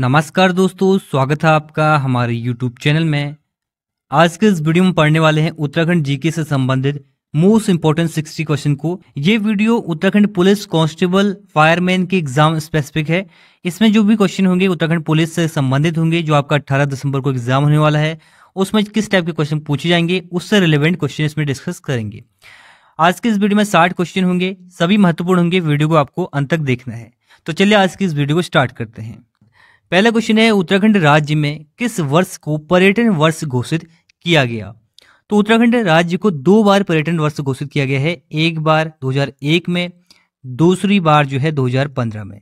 नमस्कार दोस्तों स्वागत है आपका हमारे यूट्यूब चैनल में आज के इस वीडियो में पढ़ने वाले हैं उत्तराखंड जीके से संबंधित मोस्ट इंपॉर्टेंट 60 क्वेश्चन को ये video Uttarakhand police constable fireman के एग्जाम स्पेसिफिक है इसमें जो भी क्वेश्चन होंगे उत्तराखंड पुलिस से संबंधित होंगे जो आपका अट्ठारह दिसंबर को एग्जाम होने वाला है उसमें किस टाइप के क्वेश्चन पूछे जाएंगे उससे रिलेवेंट क्वेश्चन इसमें डिस्कस करेंगे आज के इस वीडियो में साठ क्वेश्चन होंगे सभी महत्वपूर्ण होंगे वीडियो को आपको अंत तक देखना है तो चलिए आज की इस वीडियो को स्टार्ट करते हैं पहला क्वेश्चन है उत्तराखंड राज्य में किस वर्ष को पर्यटन वर्ष घोषित किया गया तो उत्तराखंड राज्य को दो बार पर्यटन वर्ष घोषित किया गया है एक बार 2001 में दूसरी बार जो है 2015 में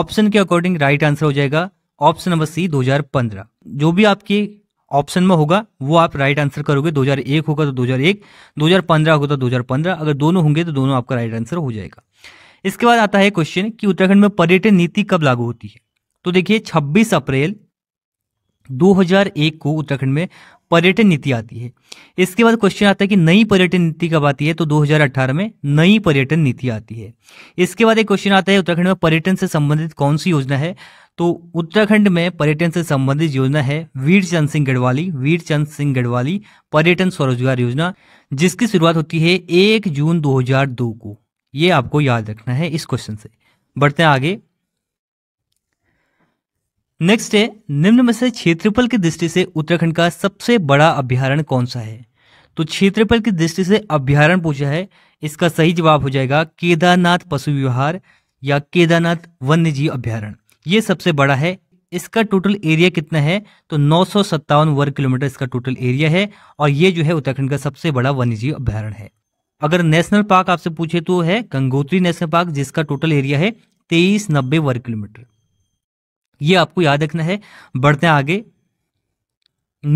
ऑप्शन के अकॉर्डिंग राइट आंसर हो जाएगा ऑप्शन नंबर सी 2015 जो भी आपके ऑप्शन में होगा वो आप राइट आंसर करोगे 2001 होगा तो 2001 2015 होगा तो 2015 अगर दोनों होंगे तो दोनों आपका राइट आंसर हो जाएगा इसके बाद आता है क्वेश्चन कि उत्तराखंड में पर्यटन नीति कब लागू होती है तो देखिए 26 अप्रैल 2001 को उत्तराखंड में पर्यटन नीति आती है इसके बाद क्वेश्चन आता है कि नई पर्यटन नीति कब आती है तो 2018 में नई पर्यटन नीति आती है इसके बाद एक क्वेश्चन आता है उत्तराखंड में पर्यटन से संबंधित कौन सी योजना है तो उत्तराखंड में पर्यटन से संबंधित योजना है वीर चंद सिंह गढ़वाली वीर चंद सिंह गढ़वाली पर्यटन स्वरोजगार योजना जिसकी शुरुआत होती है एक जून 2002 को ये आपको याद रखना है इस क्वेश्चन से बढ़ते हैं आगे नेक्स्ट है निम्न में से क्षेत्रफल की दृष्टि से उत्तराखंड का सबसे बड़ा अभ्यारण कौन सा है तो क्षेत्रफल की दृष्टि से अभ्यारण पूछा है इसका सही जवाब हो जाएगा केदारनाथ पशु विहार या केदारनाथ वन्य जीव अभ्यारण ये सबसे बड़ा है इसका टोटल एरिया कितना है तो नौ वर्ग किलोमीटर इसका टोटल एरिया है और ये जो है उत्तराखंड का सबसे बड़ा वन्यजीव अभ्यारण है अगर नेशनल पार्क आपसे पूछे तो है गंगोत्री नेशनल पार्क जिसका टोटल एरिया है तेईस नब्बे वर्ग किलोमीटर ये आपको याद रखना है बढ़ते हैं आगे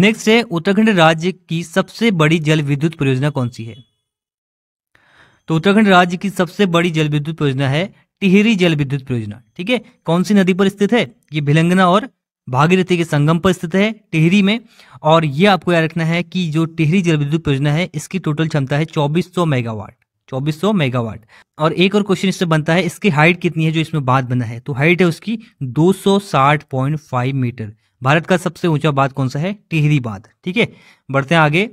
नेक्स्ट है उत्तराखंड राज्य की सबसे बड़ी जल विद्युत परियोजना कौन सी है तो उत्तराखंड राज्य की सबसे बड़ी जल विद्युत परियोजना है टिहरी जल विद्युत परियोजना ठीक है कौन सी नदी पर स्थित है ये भिलंगना और भागीरथी के संगम पर स्थित है टिहरी में और ये आपको याद रखना है कि जो टिहरी जल विद्युत परियोजना है इसकी टोटल क्षमता है 2400 मेगावाट 2400 मेगावाट और एक और क्वेश्चन इससे बनता है इसकी हाइट कितनी है जो इसमें बांध बना है तो हाइट है उसकी 260.5 मीटर भारत का सबसे ऊंचा बांध कौन सा है टिहरी बांध ठीक है बढ़ते हैं आगे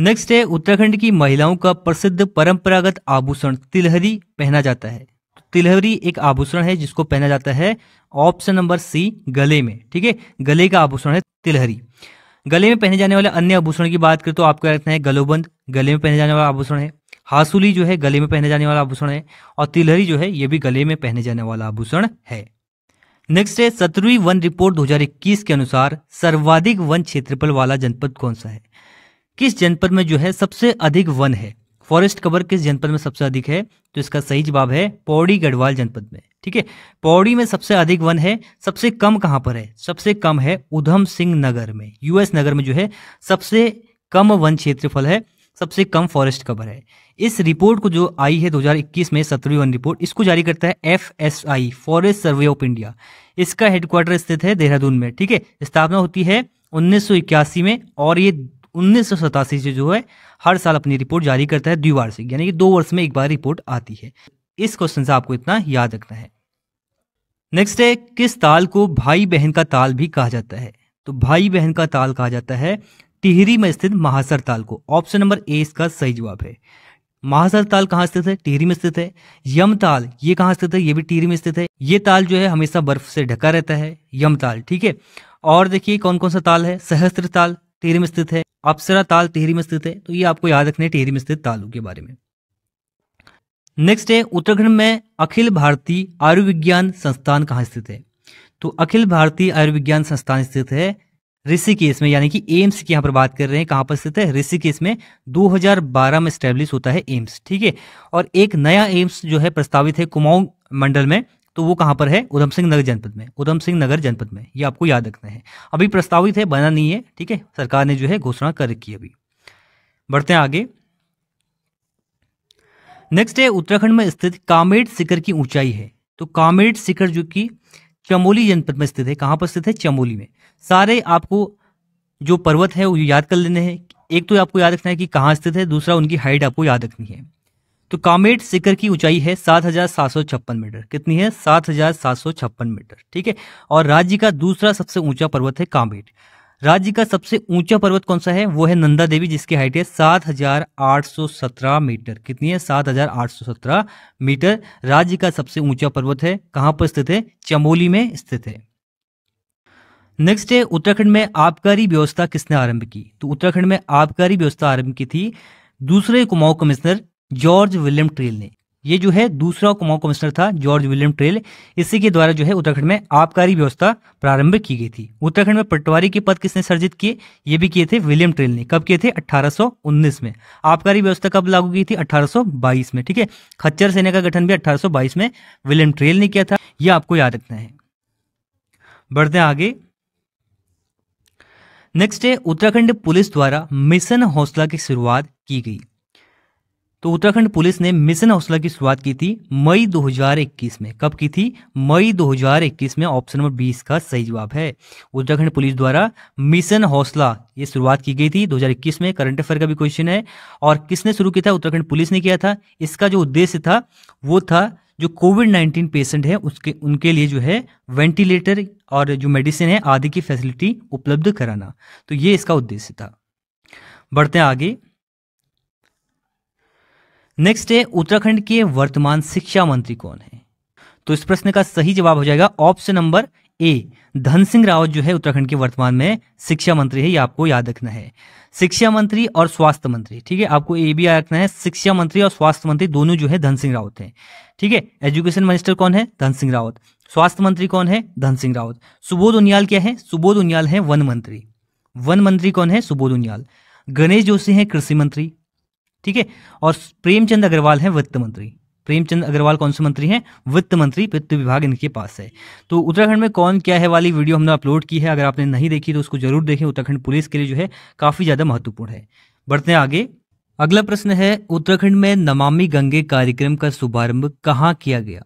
नेक्स्ट है उत्तराखंड की महिलाओं का प्रसिद्ध परंपरागत आभूषण तिलहरी पहना जाता है तो तिलहरी एक आभूषण है जिसको पहना जाता है ऑप्शन नंबर सी गले में ठीक है गले का आभूषण है तिलहरी गले में पहने जाने वाले अन्य आभूषण की बात करें तो आपका रखना है गलोबंद गले में पहने जाने वाला आभूषण है हासुली जो है गले में पहने जाने वाला आभूषण है और तिलहरी जो है ये भी गले में पहने जाने वाला आभूषण है नेक्स्ट है सत्रहवीं वन रिपोर्ट 2021 के अनुसार सर्वाधिक वन क्षेत्रफल वाला जनपद कौन सा है किस जनपद में जो है सबसे अधिक वन है फॉरेस्ट कवर किस जनपद में सबसे अधिक है तो इसका सही जवाब है पौड़ी गढ़वाल जनपद में ठीक है पौड़ी में सबसे अधिक वन है सबसे कम कहाँ पर है सबसे कम है उधम सिंह नगर में यूएस नगर में जो है सबसे कम वन क्षेत्रफल है सबसे कम फॉरेस्ट कवर है इस रिपोर्ट को जो आई है 2021 में सत्रवी वन रिपोर्ट इसको जारी करता है F S I forest survey of India इसका हेडक्वार्टर स्थित है देहरादून में ठीक है स्थापना होती है उन्नीस में और ये उन्नीस से जो है हर साल अपनी रिपोर्ट जारी करता है द्विवार्षिक यानी कि दो वर्ष में एक बार रिपोर्ट आती है इस क्वेश्चन से आपको इतना याद रखना है नेक्स्ट है किस ताल को भाई बहन का ताल भी कहा जाता है तो भाई बहन का ताल कहा जाता है टिहरी में स्थित महासर ताल को ऑप्शन नंबर ए इसका सही जवाब है महासर ताल कहाँ स्थित है टिहरी में स्थित है यम ताल ये कहाँ स्थित है ये भी टिहरी में स्थित है ये ताल जो है हमेशा बर्फ से ढका रहता है यम ताल ठीक है और देखिए कौन कौन सा ताल है सहस्त्र ताल टिहरी में स्थित है अप्सरा ताल टिहरी में स्थित है तो ये आपको याद रखने टिहरी में स्थित तालों के बारे में नेक्स्ट है उत्तराखंड में अखिल भारतीय आयुर्विज्ञान संस्थान कहाँ स्थित है तो अखिल भारतीय आयुर्विज्ञान संस्थान स्थित है ऋषिकेश में यानी कि एम्स की यहाँ पर बात कर रहे हैं कहाँ पर स्थित है ऋषिकेश में 2012 में स्टैब्लिश होता है एम्स ठीक है और एक नया एम्स जो है प्रस्तावित है कुमाऊं मंडल में तो वो कहाँ पर है उधम सिंह नगर जनपद में उधम सिंह नगर जनपद में ये आपको याद रखना है अभी प्रस्तावित है बना नहीं है ठीक है सरकार ने जो है घोषणा कर रखी अभी बढ़ते हैं आगे नेक्स्ट है उत्तराखंड में स्थित कामेड़ शिखर की ऊंचाई है तो कामेड शिखर जो कि चमोली जनपद में स्थित है कहां पर स्थित है चमोली में सारे आपको जो पर्वत है वो याद कर लेने हैं एक तो आपको याद रखना है कि कहाँ स्थित है दूसरा उनकी हाइट आपको याद रखनी है तो कामेट शिखर की ऊंचाई है सात हजार सात सौ छप्पन मीटर कितनी है सात हजार सात सौ छप्पन मीटर ठीक है और राज्य का दूसरा सबसे ऊंचा पर्वत है कामेट राज्य का सबसे ऊंचा पर्वत कौन सा है वो है नंदा देवी जिसकी हाइट है सात हजार आठ सौ सत्रह मीटर कितनी है सात हजार आठ सौ सत्रह मीटर राज्य का सबसे ऊंचा पर्वत है कहाँ पर स्थित है चमोली में स्थित है नेक्स्ट है उत्तराखंड में आबकारी व्यवस्था किसने आरंभ की तो उत्तराखंड में आबकारी व्यवस्था आरंभ की थी दूसरे Kumaon commissioner George William Traill ने ये जो है दूसरा कुमाऊं कमिश्नर था जॉर्ज विलियम ट्रेल इसी के द्वारा जो है उत्तराखंड में आबकारी व्यवस्था प्रारंभ की गई थी उत्तराखंड में पटवारी के पद किसने सर्जित किए ये भी किए थे विलियम ट्रेल ने कब किए थे 1819 में आबकारी व्यवस्था कब लागू की थी 1822 में ठीक है खच्चर सेना का गठन भी 1822 में विलियम ट्रेल ने किया था यह आपको याद रखना है बढ़ते आगे नेक्स्ट है उत्तराखंड पुलिस द्वारा मिशन हौसला की शुरुआत की गई तो उत्तराखंड पुलिस ने मिशन हौसला की शुरुआत की थी मई 2021 में कब की थी मई 2021 में ऑप्शन नंबर बीस का सही जवाब है उत्तराखंड पुलिस द्वारा मिशन हौसला ये शुरुआत की गई थी 2021 में करंट अफेयर का भी क्वेश्चन है और किसने शुरू किया था उत्तराखंड पुलिस ने किया था इसका जो उद्देश्य था वो था जो कोविड नाइन्टीन पेशेंट है उसके उनके लिए जो है वेंटिलेटर और जो मेडिसिन है आदि की फैसिलिटी उपलब्ध कराना तो ये इसका उद्देश्य था बढ़ते हैं आगे नेक्स्ट है उत्तराखंड के वर्तमान शिक्षा मंत्री कौन है तो इस प्रश्न का सही जवाब हो जाएगा ऑप्शन नंबर ए धन सिंह रावत जो है उत्तराखंड के वर्तमान में शिक्षा मंत्री है ये आपको याद रखना है शिक्षा मंत्री और स्वास्थ्य मंत्री ठीक है आपको ए भी याद रखना है शिक्षा मंत्री और स्वास्थ्य मंत्री दोनों जो है धन सिंह रावत हैं ठीक है एजुकेशन मिनिस्टर कौन है धन सिंह रावत स्वास्थ्य मंत्री कौन है धन सिंह रावत सुबोध उनियाल क्या है सुबोध उनियाल है वन मंत्री वन मंत्री कौन है सुबोध उनियाल गणेश जोशी है कृषि मंत्री ठीक है और प्रेमचंद अग्रवाल है वित्त मंत्री प्रेमचंद अग्रवाल कौन से मंत्री हैं वित्त मंत्री वित्त विभाग इनके पास है तो उत्तराखंड में कौन क्या है वाली वीडियो हमने अपलोड की है अगर आपने नहीं देखी तो उसको जरूर देखें उत्तराखंड पुलिस के लिए जो है काफ़ी ज़्यादा महत्वपूर्ण है बढ़ते हैं आगे अगला प्रश्न है उत्तराखंड में नमामि गंगे कार्यक्रम का शुभारंभ कहाँ किया गया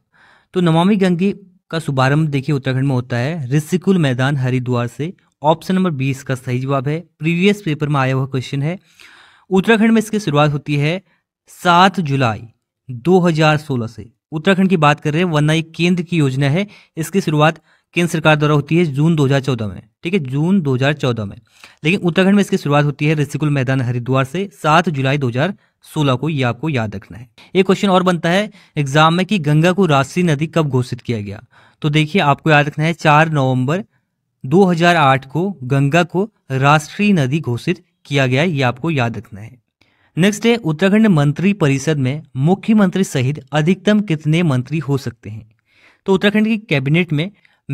तो नमामि गंगे का शुभारंभ देखिए उत्तराखंड में होता है ऋषिकुल मैदान हरिद्वार से ऑप्शन नंबर बीस का सही जवाब है प्रीवियस पेपर में आया हुआ क्वेश्चन है उत्तराखंड में इसकी शुरुआत होती है सात जुलाई 2016 से उत्तराखंड की बात कर रहे हैं वरना एक केंद्र की योजना है इसकी शुरुआत केंद्र सरकार द्वारा होती है जून 2014 में ठीक है जून 2014 में लेकिन उत्तराखंड में इसकी शुरुआत होती है ऋषिकुल मैदान हरिद्वार से 7 जुलाई 2016 को यह आपको याद रखना है एक क्वेश्चन और बनता है एग्जाम में कि गंगा को राष्ट्रीय नदी कब घोषित किया गया तो देखिए आपको याद रखना है चार नवम्बर 2008 को गंगा को राष्ट्रीय नदी घोषित किया गया ये आपको याद रखना है नेक्स्ट है उत्तराखंड मंत्री परिषद में मुख्यमंत्री सहित अधिकतम कितने मंत्री हो सकते हैं तो उत्तराखंड की कैबिनेट में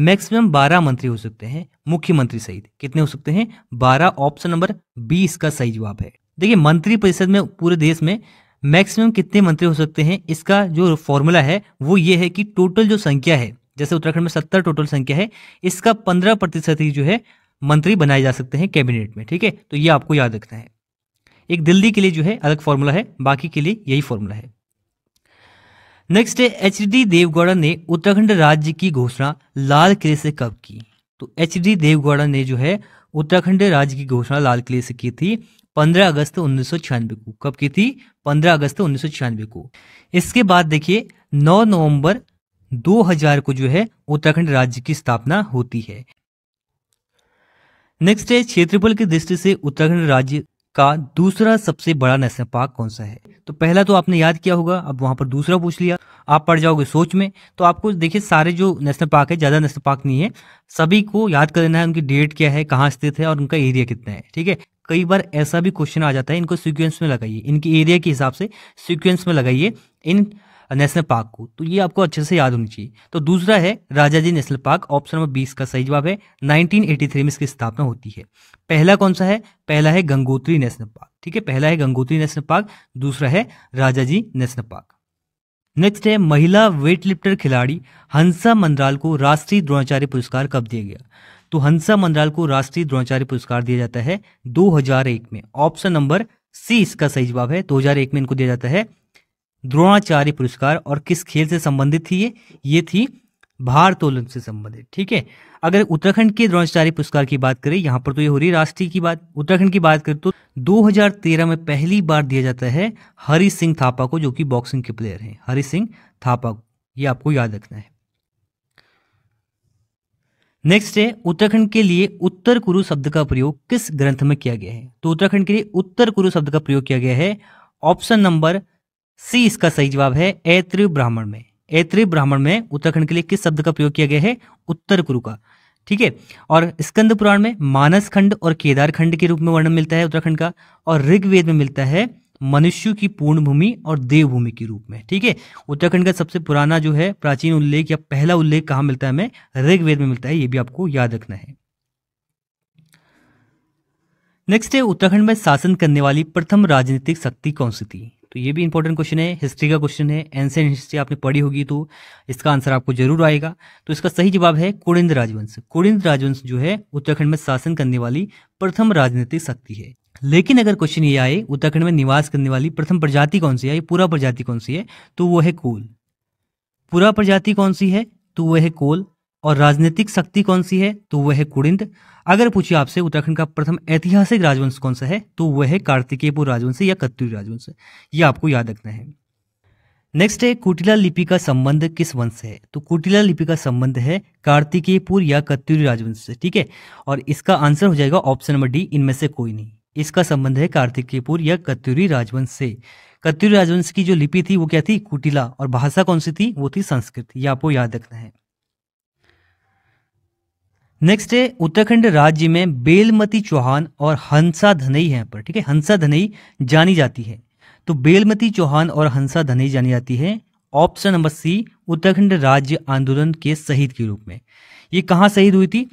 मैक्सिमम बारह मंत्री हो सकते हैं मुख्यमंत्री सहित कितने हो सकते हैं बारह ऑप्शन नंबर बी इसका सही जवाब है देखिए मंत्री परिषद में पूरे देश में मैक्सिमम कितने मंत्री हो सकते हैं इसका जो फॉर्मूला है वो ये है कि टोटल जो संख्या है जैसे उत्तराखंड में सत्तर टोटल संख्या है इसका पंद्रह प्रतिशत ही जो है मंत्री बनाए जा सकते हैं कैबिनेट में ठीक है तो ये आपको याद रखना है एक दिल्ली के लिए जो है अलग फॉर्मूला है बाकी के लिए यही फॉर्मूला है नेक्स्ट है एच डी देवगौड़ा ने उत्तराखंड राज्य की घोषणा लाल किले से कब की तो एच डी देवगौड़ा ने जो है उत्तराखंड राज्य की घोषणा लाल किले से की थी 15 अगस्त उन्नीस को कब की थी 15 अगस्त उन्नीस को इसके बाद देखिए 9 नवंबर 2000 को जो है उत्तराखंड राज्य की स्थापना होती है नेक्स्ट है क्षेत्रफल की दृष्टि से उत्तराखंड राज्य का दूसरा सबसे बड़ा नेशनल पार्क कौन सा है तो पहला तो आपने याद किया होगा अब वहां पर दूसरा पूछ लिया आप पड़ जाओगे सोच में तो आपको देखिए सारे जो नेशनल पार्क है ज़्यादा नेशनल पार्क नहीं है सभी को याद कर लेना है उनकी डेट क्या है कहाँ स्थित है और उनका एरिया कितना है ठीक है कई बार ऐसा भी क्वेश्चन आ जाता है इनको सीक्वेंस में लगाइए इनके एरिया के हिसाब से सीक्वेंस में लगाइए इन नेशनल पार्क को तो ये आपको अच्छे से याद होनी चाहिए तो दूसरा है Rajaji national park option number बीस का सही जवाब है 1983 में इसकी स्थापना होती है पहला कौन सा है पहला है गंगोत्री नेशनल पार्क ठीक है पहला है गंगोत्री नेशनल पार्क दूसरा है राजाजी नेशनल पार्क नेक्स्ट है महिला वेटलिफ्टर खिलाड़ी हंसा मंदराल को राष्ट्रीय द्रोणाचार्य पुरस्कार कब दिया गया तो हंसा मंदराल को राष्ट्रीय द्रोणाचार्य पुरस्कार दिया जाता है 2001 में ऑप्शन नंबर सी इसका सही जवाब है 2001 में इनको दिया जाता है द्रोणाचार्य पुरस्कार और किस खेल से संबंधित थी ये ये थी भारतोलन से संबंधित ठीक है अगर उत्तराखंड के द्रोणाचार्य पुरस्कार की बात करें यहाँ पर तो ये हो रही राष्ट्रीय की बात उत्तराखंड की बात करें तो 2013 में पहली बार दिया जाता है हरि सिंह थापा को जो कि बॉक्सिंग के प्लेयर हैं हरि सिंह थापा को ये आपको याद रखना है नेक्स्ट है उत्तराखंड के लिए उत्तर कुरु शब्द का प्रयोग किस ग्रंथ में किया गया है तो उत्तराखंड के लिए उत्तर कुरु शब्द का प्रयोग किया गया है ऑप्शन नंबर सी इसका सही जवाब है ऐत्र ब्राह्मण में ऐत्र ब्राह्मण में उत्तराखंड के लिए किस शब्द का प्रयोग किया गया है उत्तर कुरु का ठीक है और स्कंद पुराण में मानस खंड और केदार खंड के रूप में वर्णन मिलता है उत्तराखंड का और ऋग्वेद में मिलता है मनुष्य की पूर्ण भूमि और देवभूमि के रूप में ठीक है उत्तराखंड का सबसे पुराना जो है प्राचीन उल्लेख या पहला उल्लेख कहाँ मिलता है हमें ऋग्वेद में मिलता है ये भी आपको याद रखना है नेक्स्ट है उत्तराखंड में शासन करने वाली प्रथम राजनीतिक शक्ति कौन सी थी तो ये भी इंपॉर्टेंट क्वेश्चन है हिस्ट्री का क्वेश्चन है एंसेंट हिस्ट्री आपने पढ़ी होगी तो इसका आंसर आपको जरूर आएगा तो इसका सही जवाब है कुड़िंद राजवंश कुड़िंद राजवंश जो है उत्तराखंड में शासन करने वाली प्रथम राजनीतिक शक्ति है लेकिन अगर क्वेश्चन ये आए उत्तराखंड में निवास करने वाली प्रथम प्रजाति कौन सी है पूरा प्रजाति कौन सी है तो वो है कोल पूरा प्रजाति कौन सी है तो वह है कोल और राजनीतिक शक्ति कौन सी है तो वह है कुड़िंद अगर पूछिए आपसे उत्तराखंड का प्रथम ऐतिहासिक राजवंश कौन सा है तो वह है कार्तिकेयपुर राजवंश या कत्यूरी राजवंश यह आपको याद रखना है नेक्स्ट है कुटिला लिपि का संबंध किस वंश से है तो कुटिला लिपि का संबंध है कार्तिकेयपुर या कत् राजवंश से ठीक है और इसका आंसर हो जाएगा ऑप्शन नंबर डी इनमें से कोई नहीं इसका संबंध है कार्तिकेयपुर या कत्यूरी राजवंश से कत् राजवंश की जो लिपि थी वो क्या थी कुटिला और भाषा कौन सी थी वो थी संस्कृत ये आपको याद रखना है नेक्स्ट है उत्तराखंड राज्य में बेलमती चौहान और हंसा धनई है पर ठीक है हंसा धनई जानी जाती है तो बेलमती चौहान और हंसा धनई जानी जाती है ऑप्शन नंबर सी उत्तराखंड राज्य आंदोलन के शहीद के रूप में ये कहाँ शहीद हुई थी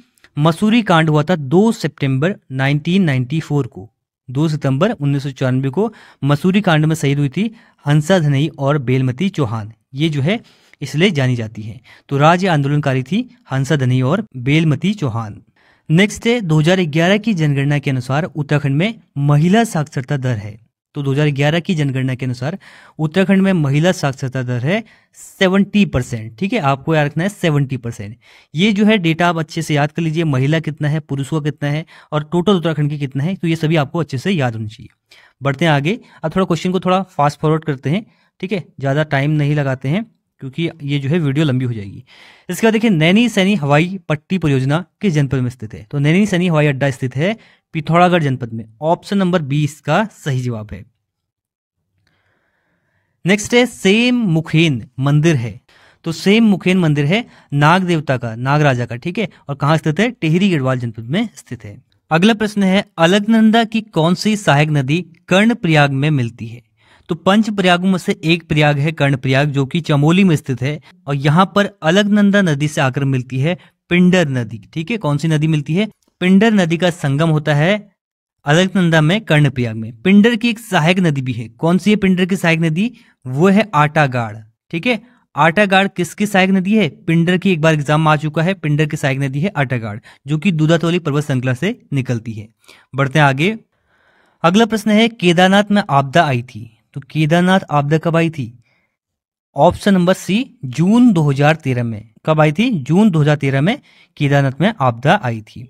मसूरी कांड हुआ था 2 सितंबर 1994 को 2 सितंबर उन्नीस को मसूरी कांड में शहीद हुई थी हंसा धनई और बेलमती चौहान ये जो है इसलिए जानी जाती है तो राज्य आंदोलनकारी थी हंसा धनी और बेलमती चौहान नेक्स्ट है 2011 की जनगणना के अनुसार उत्तराखंड में महिला साक्षरता दर है तो 2011 की जनगणना के अनुसार उत्तराखंड में महिला साक्षरता दर है 70 परसेंट ठीक है आपको याद रखना है 70 परसेंट ये जो है डेटा आप अच्छे से याद कर लीजिए महिला कितना है पुरुष का कितना है और टोटल उत्तराखंड की कितना है तो ये सभी आपको अच्छे से याद होनी चाहिए बढ़ते हैं आगे अब थोड़ा क्वेश्चन को थोड़ा फास्ट फॉरवर्ड करते हैं ठीक है ज़्यादा टाइम नहीं लगाते हैं क्योंकि ये जो है वीडियो लंबी हो जाएगी इसके बाद देखिए नैनी सैनी हवाई पट्टी परियोजना किस जनपद में स्थित है तो नैनी सैनी हवाई अड्डा स्थित है पिथौरागढ़ जनपद में ऑप्शन नंबर बी इसका सही जवाब है नेक्स्ट है सेम मुखेन मंदिर है तो सेम मुखेन मंदिर है नाग देवता का नाग राजा का ठीक है और कहाँ स्थित है टेहरी गढ़वाल जनपद में स्थित है अगला प्रश्न है अलगनंदा की कौन सी सहायक नदी प्रयाग में मिलती है तो पंच प्रयागों में से एक प्रयाग है कर्ण प्रयाग जो कि चमोली में स्थित है और यहाँ पर अलगनंदा नदी से आकर मिलती है पिंडर नदी ठीक है कौन सी नदी मिलती है पिंडर नदी का संगम होता है अलगनंदा में कर्ण प्रयाग में पिंडर की एक सहायक नदी भी है कौन सी है पिंडर की सहायक नदी वो है आटागाड़ ठीक है आटागाड़ किसकी सहायक नदी है पिंडर की एक बार एग्जाम आ चुका है पिंडर की सहायक नदी है आटागाड़ जो कि दुदातौली पर्वत श्रृंखला से निकलती है बढ़ते हैं आगे अगला प्रश्न है केदारनाथ में आपदा आई थी तो केदारनाथ आपदा कब आई थी ऑप्शन नंबर सी जून 2013 में कब आई थी जून 2013 में केदारनाथ में आपदा आई थी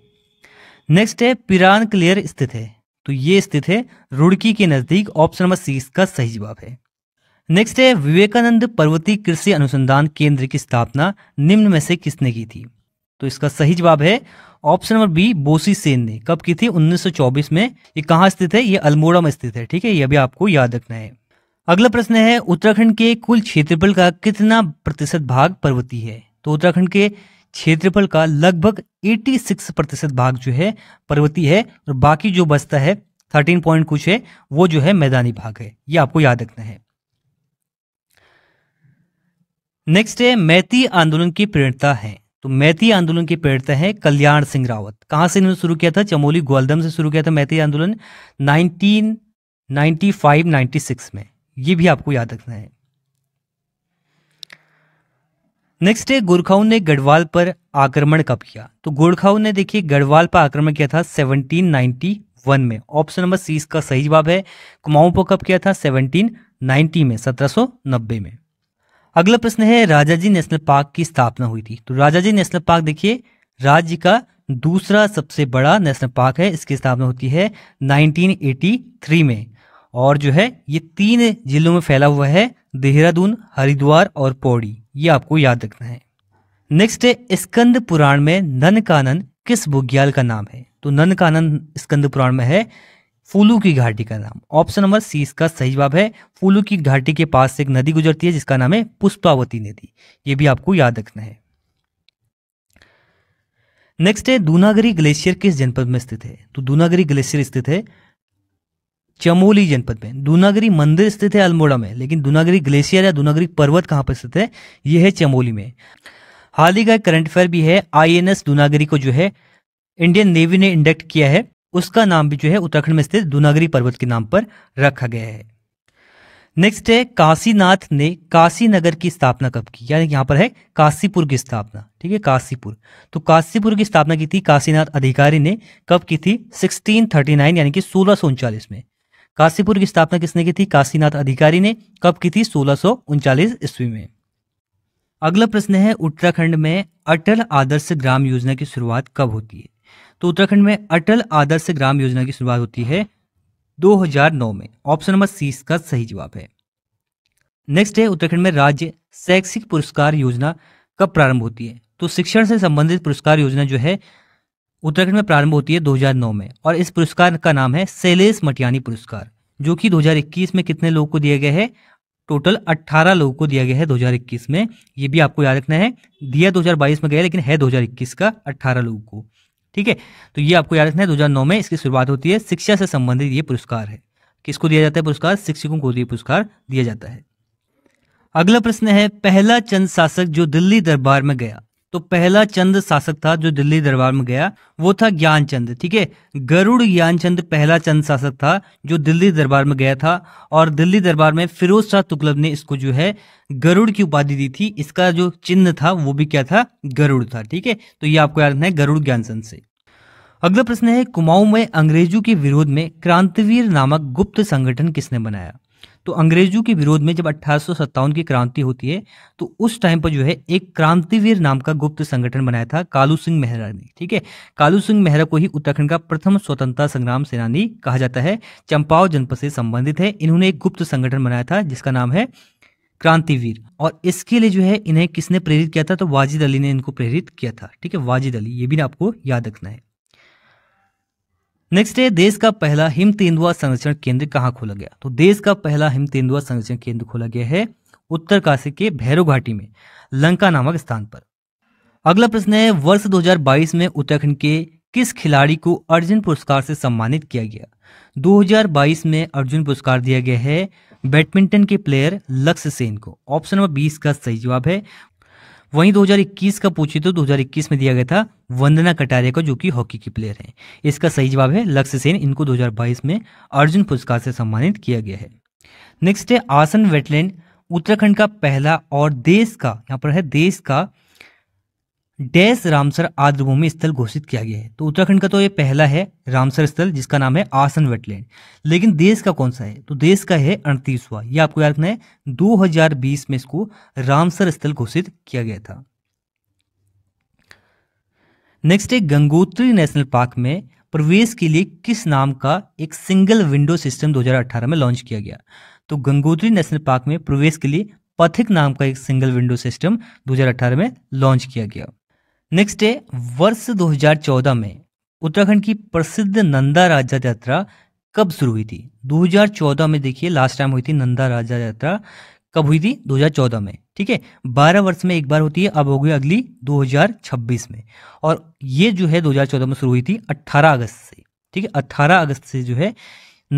नेक्स्ट है पिरान क्लियर स्थित है तो ये स्थित है रुड़की के नजदीक ऑप्शन नंबर सी इसका सही जवाब है नेक्स्ट है विवेकानंद पर्वतीय कृषि अनुसंधान केंद्र की स्थापना निम्न में से किसने की थी तो इसका सही जवाब है option number B Boshi Sen ने कब की थी 1924 में ये कहाँ स्थित है ये अल्मोड़ा में स्थित है ठीक है ये भी आपको याद रखना है अगला प्रश्न है उत्तराखंड के कुल क्षेत्रफल का कितना प्रतिशत भाग पर्वतीय है तो उत्तराखंड के क्षेत्रफल का लगभग 86 प्रतिशत भाग जो है पर्वतीय है और बाकी जो बचता है 13 पॉइंट कुछ है वो जो है मैदानी भाग है ये आपको याद रखना है नेक्स्ट है मैती आंदोलन की प्रेरणता है तो मैथी आंदोलन के प्रेरता है कल्याण सिंह रावत कहाँ से इन्होंने शुरू किया था चमोली ग्वालदम से शुरू किया था मैथी आंदोलन 1995-96 में ये भी आपको याद रखना है नेक्स्ट है गोरखाओं ने गढ़वाल पर आक्रमण कब किया तो गोरखाओं ने देखिए गढ़वाल पर आक्रमण किया था 1791 में ऑप्शन नंबर सी इसका सही जवाब है कुमाऊं पर कब किया था 1790 में 1790 में अगला प्रश्न है राजा जी नेशनल पार्क की स्थापना हुई थी तो राजाजी नेशनल पार्क देखिए राज्य का दूसरा सबसे बड़ा नेशनल पार्क है इसकी स्थापना होती है 1983 में और जो है ये तीन जिलों में फैला हुआ है देहरादून हरिद्वार और पौड़ी ये आपको याद रखना है नेक्स्ट है स्कंद पुराण में नन किस बुग्याल का नाम है तो नन स्कंद पुराण में है फूलू की घाटी का नाम ऑप्शन नंबर सी इसका सही जवाब है फूलू की घाटी के पास से एक नदी गुजरती है जिसका नाम है पुष्पावती नदी ये भी आपको याद रखना है नेक्स्ट है दूनागिरी ग्लेशियर किस जनपद में स्थित है तो दूनागिरी ग्लेशियर स्थित है चमोली जनपद में दूनागिरी मंदिर स्थित है अल्मोड़ा में लेकिन दूनागिरी ग्लेशियर या दूनागिरी पर्वत कहां पर स्थित है यह है चमोली में हाल ही का करंट अफेयर भी है आईएनएस दूनागरी को जो है इंडियन नेवी ने इंडक्ट किया है उसका नाम भी जो है उत्तराखंड में स्थित दुनागरी पर्वत के नाम पर रखा गया है नेक्स्ट है काशीनाथ ने काशी नगर की स्थापना कब की यानी यहां पर है काशीपुर की स्थापना ठीक है काशीपुर तो काशीपुर की स्थापना की थी काशीनाथ अधिकारी ने कब की थी 1639 यानी कि सोलह में काशीपुर की स्थापना किसने की थी काशीनाथ अधिकारी ने कब की थी सोलह ईस्वी में अगला प्रश्न है उत्तराखंड में अटल आदर्श ग्राम योजना की शुरुआत कब होती है तो उत्तराखंड में अटल आदर्श ग्राम योजना की शुरुआत होती है 2009 में ऑप्शन नंबर सी इसका सही जवाब है नेक्स्ट है उत्तराखंड में राज्य शैक्षिक पुरस्कार योजना कब प्रारंभ होती है तो शिक्षण से संबंधित पुरस्कार योजना जो है उत्तराखंड में प्रारंभ होती है 2009 में और इस पुरस्कार का नाम है शैलेश मटियानी पुरस्कार जो कि 2021 में कितने लोगों को दिया गया है टोटल 18 लोगों को दिया गया है 2021 में ये भी आपको याद रखना है दिया 2022 में गया लेकिन है 2021 का 18 लोगों को ठीक है तो ये आपको याद रखना है दो में इसकी शुरुआत होती है शिक्षा से संबंधित ये पुरस्कार है किसको दिया जाता है पुरस्कार शिक्षकों को ये पुरस्कार दिया जाता है अगला प्रश्न है पहला चंद शासक जो दिल्ली दरबार में गया तो पहला चंद शासक था जो दिल्ली दरबार में गया वो था ज्ञानचंद ठीक है गरुड़ ज्ञानचंद पहला चंद शासक था जो दिल्ली दरबार में गया था और दिल्ली दरबार में फिरोज शाह तुगलक ने इसको जो है गरुड़ की उपाधि दी थी इसका जो चिन्ह था वो भी क्या था गरुड़ था ठीक है तो ये आपको याद रखना है गरुड़ ज्ञानचंद से अगला प्रश्न है कुमाऊं में अंग्रेजों के विरोध में क्रांतिवीर नामक गुप्त संगठन किसने बनाया तो अंग्रेजों के विरोध में जब अट्ठारह की क्रांति होती है तो उस टाइम पर जो है एक क्रांतिवीर नाम का गुप्त संगठन बनाया था कालू सिंह मेहरा ने ठीक है कालू सिंह मेहरा को ही उत्तराखंड का प्रथम स्वतंत्रता संग्राम सेनानी कहा जाता है चंपाव जनपद से संबंधित है इन्होंने एक गुप्त संगठन बनाया था जिसका नाम है क्रांतिवीर और इसके लिए जो है इन्हें किसने प्रेरित किया था तो वाजिद अली ने इनको प्रेरित किया था ठीक है वाजिद अली ये भी ना आपको याद रखना है नेक्स्ट है देश का पहला हिम तेंदुआ संरक्षण केंद्र कहाँ खोला गया तो देश का पहला हिम तेंदुआ संरक्षण केंद्र खोला गया है उत्तर काशी के भैरव घाटी में लंका नामक स्थान पर अगला प्रश्न है वर्ष 2022 में उत्तराखंड के किस खिलाड़ी को अर्जुन पुरस्कार से सम्मानित किया गया 2022 में अर्जुन पुरस्कार दिया गया है बैडमिंटन के प्लेयर लक्ष्य सेन को ऑप्शन नंबर बीस का सही जवाब है वहीं 2021 का पूछिए तो 2021 में दिया गया था वंदना कटारिया को जो कि हॉकी की प्लेयर हैं इसका सही जवाब है लक्ष्य सेन इनको 2022 में अर्जुन पुरस्कार से सम्मानित किया गया है नेक्स्ट है आसन वेटलैंड उत्तराखंड का पहला और देश का यहाँ पर है देश का डैश रामसर आर्द्रभूमि स्थल घोषित किया गया है तो उत्तराखंड का तो ये पहला है रामसर स्थल जिसका नाम है आसन वेटलैंड लेकिन देश का कौन सा है तो देश का है अड़तीसवा ये आपको याद रखना है 2020 में इसको रामसर स्थल घोषित किया गया था नेक्स्ट है गंगोत्री नेशनल पार्क में प्रवेश के लिए किस नाम का एक सिंगल विंडो सिस्टम 2018 में लॉन्च किया गया तो गंगोत्री नेशनल पार्क में प्रवेश के लिए पथिक नाम का एक सिंगल विंडो सिस्टम 2018 में लॉन्च किया गया नेक्स्ट है वर्ष 2014 में उत्तराखंड की प्रसिद्ध नंदा राजा यात्रा कब शुरू हुई थी 2014 में देखिए लास्ट टाइम हुई थी नंदा राजा यात्रा कब हुई थी 2014 में ठीक है 12 वर्ष में एक बार होती है अब हो गई अगली 2026 में और ये जो है 2014 में शुरू हुई थी 18 अगस्त से ठीक है 18 अगस्त से जो है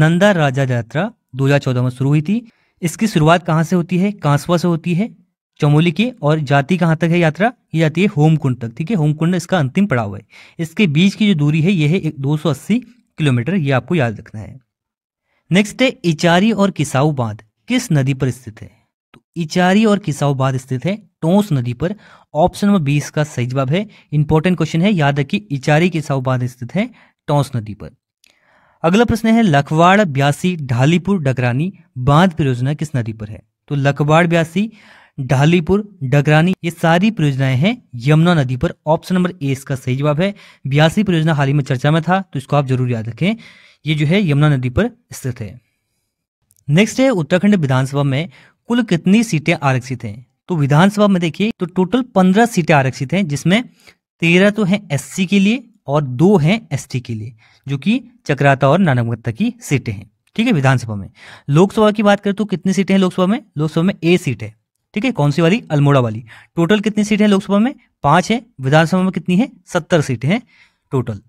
नंदा राजा यात्रा 2014 में शुरू हुई थी इसकी शुरुआत कहाँ से होती है कांसवा से होती है चमोली की और जाती कहाँ तक है यात्रा ये जाती है होमकुंड तक ठीक है होमकुंड इसका अंतिम पड़ाव है इसके बीच की जो दूरी है ये है दो किलोमीटर ये आपको याद रखना है नेक्स्ट है इचारी और किसाऊ बांध किस नदी पर स्थित है तो इचारी और किसाऊ बांध स्थित है टोंस नदी पर ऑप्शन नंबर बीस का सही जवाब है इंपॉर्टेंट क्वेश्चन है याद रखिए इचारी किसाऊ बांध स्थित है टोंस नदी पर अगला प्रश्न है लखवाड़ ब्यासी ढालीपुर डकरानी बांध परियोजना किस नदी पर है तो लखवाड़ ब्यासी ढालीपुर डगरानी ये सारी परियोजनाएं हैं यमुना नदी पर ऑप्शन नंबर ए इसका सही जवाब है बयासी परियोजना हाल ही में चर्चा में था तो इसको आप जरूर याद रखें ये जो है यमुना नदी पर स्थित है नेक्स्ट है उत्तराखंड विधानसभा में कुल कितनी सीटें आरक्षित हैं तो विधानसभा में देखिए तो टोटल पंद्रह सीटें आरक्षित हैं जिसमें तेरह तो हैं एससी के लिए और दो हैं एसटी के लिए जो कि चक्राता और नानकता की सीटें हैं ठीक है विधानसभा में लोकसभा की बात करें तो कितनी सीटें हैं लोकसभा में लोकसभा में ए सीट है ठीक है कौन सी वाली अल्मोड़ा वाली टोटल कितनी सीट है लोकसभा में पांच है विधानसभा में कितनी है सत्तर सीटें हैं टोटल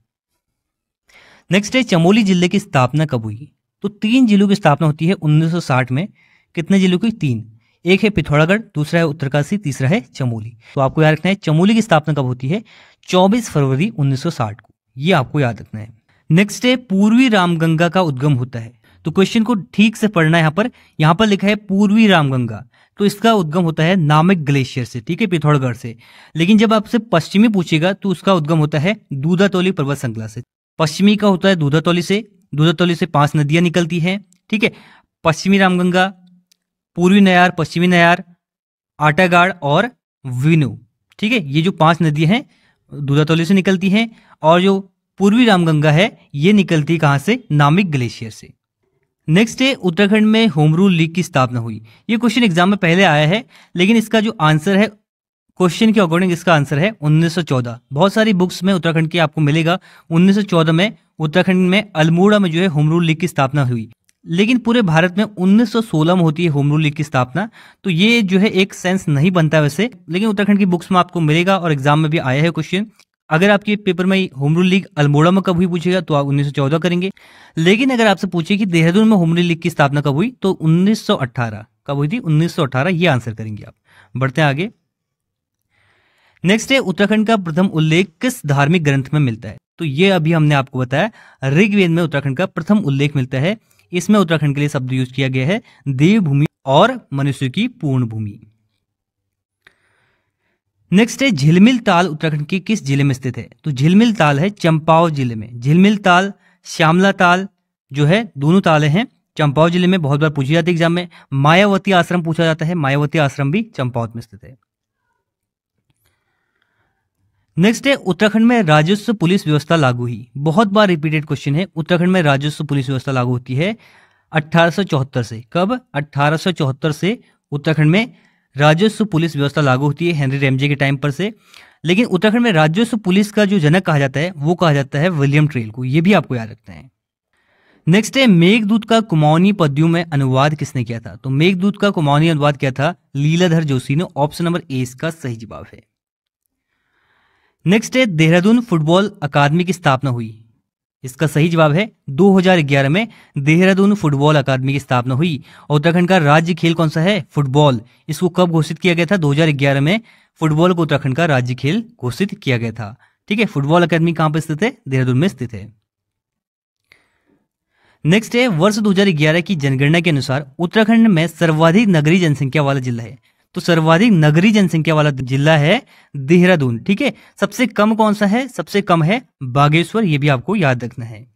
नेक्स्ट है चमोली जिले की स्थापना कब हुई तो तीन जिलों की स्थापना होती है 1960 में कितने जिलों की तीन एक है पिथौरागढ़ दूसरा है उत्तरकाशी तीसरा है चमोली तो आपको याद रखना है चमोली की स्थापना कब होती है 24 फरवरी 1960 को ये आपको याद रखना है नेक्स्ट है पूर्वी रामगंगा का उद्गम होता है तो क्वेश्चन को ठीक से पढ़ना है यहाँ पर यहाँ पर लिखा है पूर्वी रामगंगा तो इसका उद्गम होता है नामिक ग्लेशियर से ठीक है पिथौरगढ़ से लेकिन जब आपसे पश्चिमी पूछेगा तो उसका उद्गम होता है दूधातौली पर्वत श्रृंखला से पश्चिमी का होता है दूधातौली से दूधातौली से पांच नदियां निकलती हैं ठीक है पश्चिमी रामगंगा पूर्वी नयार पश्चिमी नयार आटागाड़ और विनु ठीक है ये जो पांच नदियां हैं दूधातौली से निकलती हैं और जो पूर्वी रामगंगा है ये निकलती है से नामिक ग्लेशियर से नेक्स्ट है उत्तराखंड में होम रूल लीग की स्थापना हुई ये क्वेश्चन एग्जाम में पहले आया है लेकिन इसका जो आंसर है क्वेश्चन के अकॉर्डिंग इसका आंसर है 1914 बहुत सारी बुक्स में उत्तराखंड की आपको मिलेगा 1914 में उत्तराखंड में अल्मोड़ा में जो है होम रूल लीग की स्थापना हुई लेकिन पूरे भारत में 1916 में होती है होम रूल लीग की स्थापना तो ये जो है एक सेंस नहीं बनता वैसे लेकिन उत्तराखंड की बुक्स में आपको मिलेगा और एग्जाम में भी आया है क्वेश्चन अगर आपके पेपर में होमरू लीग अल्मोड़ा में कब हुई पूछेगा तो आप 1914 करेंगे लेकिन अगर आपसे पूछे कि देहरादून में होमरू लीग की स्थापना कब हुई तो 1918 कब हुई थी 1918 ये आंसर करेंगे आप बढ़ते हैं आगे नेक्स्ट है उत्तराखंड का प्रथम उल्लेख किस धार्मिक ग्रंथ में मिलता है तो ये अभी हमने आपको बताया ऋग्वेद में उत्तराखंड का प्रथम उल्लेख मिलता है इसमें उत्तराखंड के लिए शब्द यूज किया गया है देवभूमि और मनुष्य की पूर्ण भूमि नेक्स्ट है झिलमिल ताल उत्तराखंड के किस जिले में स्थित है तो झिलमिल ताल है चंपावत जिले में झिलमिल ताल श्यामला ताल जो है दोनों ताले हैं चंपाव जिले में बहुत बार पूछी जाती है एग्जाम में मायावती आश्रम पूछा जाता है मायावती आश्रम भी चंपावत में स्थित है नेक्स्ट है उत्तराखंड में राजस्व पुलिस व्यवस्था लागू हुई बहुत बार रिपीटेड क्वेश्चन है उत्तराखंड में राजस्व पुलिस व्यवस्था लागू होती है अठारह से कब अठारह से उत्तराखंड में राजस्व पुलिस व्यवस्था लागू होती है हेनरी रेमजे के टाइम पर से लेकिन उत्तराखंड में राजस्व पुलिस का जो जनक कहा जाता है वो कहा जाता है विलियम ट्रेल को ये भी आपको याद रखते हैं नेक्स्ट है मेघदूत का कुमाऊनी पद्यू में अनुवाद किसने किया था तो मेघदूत का कुमाऊनी अनुवाद किया था लीलाधर जोशी ने ऑप्शन नंबर ए इसका सही जवाब है नेक्स्ट है देहरादून फुटबॉल अकादमी की स्थापना हुई इसका सही जवाब है 2011 में देहरादून फुटबॉल अकादमी की स्थापना हुई उत्तराखंड का राज्य खेल कौन सा है फुटबॉल इसको कब घोषित किया गया था 2011 में फुटबॉल को उत्तराखंड का राज्य खेल घोषित किया गया था ठीक है फुटबॉल अकादमी कहाँ पर स्थित है देहरादून में स्थित है नेक्स्ट है वर्ष 2011 की जनगणना के अनुसार उत्तराखंड में सर्वाधिक नगरीय जनसंख्या वाला जिला है तो सर्वाधिक नगरी जनसंख्या वाला जिला है देहरादून ठीक है सबसे कम कौन सा है सबसे कम है बागेश्वर यह भी आपको याद रखना है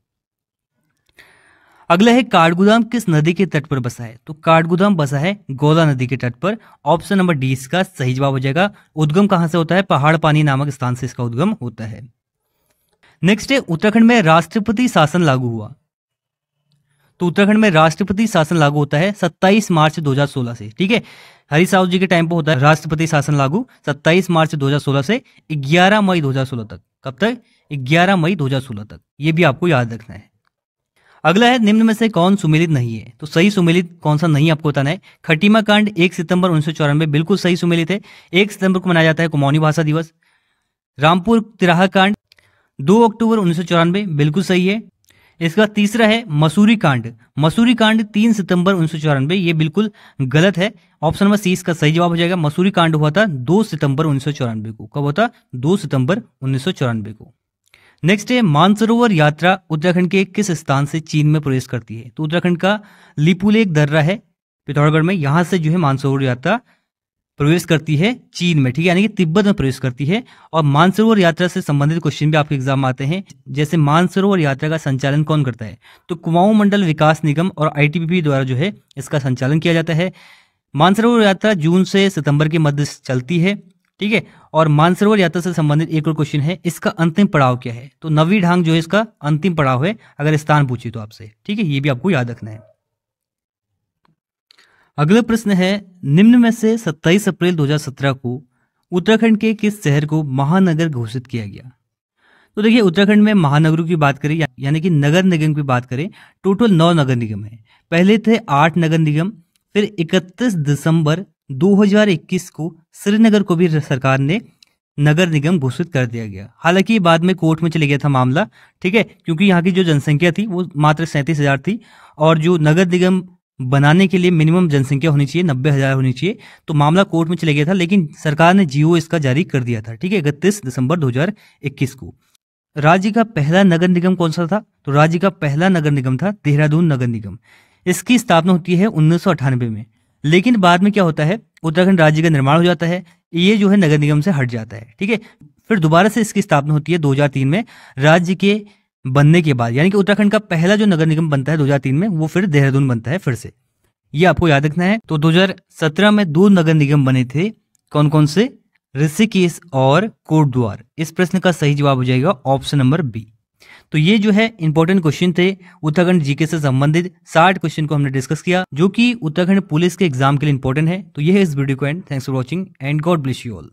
अगला है काठगोदाम किस नदी के तट पर बसा है तो काठगोदाम बसा है गोदा नदी के तट पर ऑप्शन नंबर डी इसका सही जवाब हो जाएगा उद्गम कहां से होता है पहाड़ पानी नामक स्थान से इसका उद्गम होता है नेक्स्ट है उत्तराखंड में राष्ट्रपति शासन लागू हुआ तो उत्तराखंड में राष्ट्रपति शासन लागू होता है 27 मार्च 2016 से ठीक है हरी साहु जी के टाइम पर होता है राष्ट्रपति शासन लागू 27 मार्च 2016 से 11 मई 2016 तक कब तक 11 मई 2016 तक ये भी आपको याद रखना है अगला है निम्न में से कौन सुमेलित नहीं है तो सही सुमेलित कौन सा नहीं आपको बताना है खटीमा कांड एक सितंबर उन्नीस बिल्कुल सही सुमेलित है एक सितंबर को मनाया जाता है कुमाऊनी भाषा दिवस रामपुर तिराहा कांड दो अक्टूबर उन्नीस बिल्कुल सही है इसके बाद तीसरा है मसूरी कांड मसूरी कांड तीन सितंबर उन्नीस सौ ये बिल्कुल गलत है ऑप्शन नंबर सी इसका सही जवाब हो जाएगा मसूरी कांड हुआ था दो सितंबर उन्नीस सौ को कब होता दो सितंबर उन्नीस सौ को नेक्स्ट है मानसरोवर यात्रा उत्तराखंड के किस स्थान से चीन में प्रवेश करती है तो उत्तराखंड का लिपुलेख दर्रा है पिथौरागढ़ में यहां से जो है मानसरोवर यात्रा प्रवेश करती है चीन में ठीक है यानी कि तिब्बत में प्रवेश करती है और मानसरोवर यात्रा से संबंधित क्वेश्चन भी आपके एग्जाम में आते हैं जैसे मानसरोवर यात्रा का संचालन कौन करता है तो कुमाऊं मंडल विकास निगम और आईटीबीपी द्वारा जो है इसका संचालन किया जाता है मानसरोवर यात्रा जून से सितंबर के मध्य चलती है ठीक है और मानसरोवर यात्रा से संबंधित एक और क्वेश्चन है इसका अंतिम पड़ाव क्या है तो नवी ढांग जो है इसका अंतिम पड़ाव है अगर स्थान पूछे तो आपसे ठीक है ये भी आपको याद रखना है अगला प्रश्न है निम्न में से 27 अप्रैल 2017 को उत्तराखंड के किस शहर को महानगर घोषित किया गया तो देखिए उत्तराखंड में महानगरों की बात करें यानी कि नगर निगम की बात करें टोटल नौ नगर निगम है पहले थे आठ नगर निगम फिर 31 दिसंबर 2021 को श्रीनगर को भी सरकार ने नगर निगम घोषित कर दिया गया हालांकि बाद में कोर्ट में चले गया था मामला ठीक है क्योंकि यहाँ की जो जनसंख्या थी वो मात्र सैंतीस हजार थी और जो नगर निगम बनाने के लिए मिनिमम जनसंख्या होनी चाहिए नब्बे हज़ार होनी चाहिए तो मामला कोर्ट में चले गया था लेकिन सरकार ने जीओ इसका जारी कर दिया था ठीक है इकतीस दिसंबर 2021 को राज्य का पहला नगर निगम कौन सा था तो राज्य का पहला नगर निगम था देहरादून नगर निगम इसकी स्थापना होती है उन्नीस में लेकिन बाद में क्या होता है उत्तराखंड राज्य का निर्माण हो जाता है ये जो है नगर निगम से हट जाता है ठीक है फिर दोबारा से इसकी स्थापना होती है 2003 में राज्य के बनने के बाद यानी कि उत्तराखंड का पहला जो नगर निगम बनता है दो में वो फिर देहरादून बनता है फिर से ये आपको याद रखना है तो 2017 में दो नगर निगम बने थे कौन कौन से ऋषिकेश और कोटद्वार इस प्रश्न का सही जवाब हो जाएगा ऑप्शन नंबर बी तो ये जो है इंपॉर्टेंट क्वेश्चन थे उत्तराखंड जीके से संबंधित साठ क्वेश्चन को हमने डिस्कस किया जो कि उत्तराखंड पुलिस के एग्जाम के लिए इंपॉर्टेंट है तो ये है इस वीडियो को and thanks for watching and God bless you all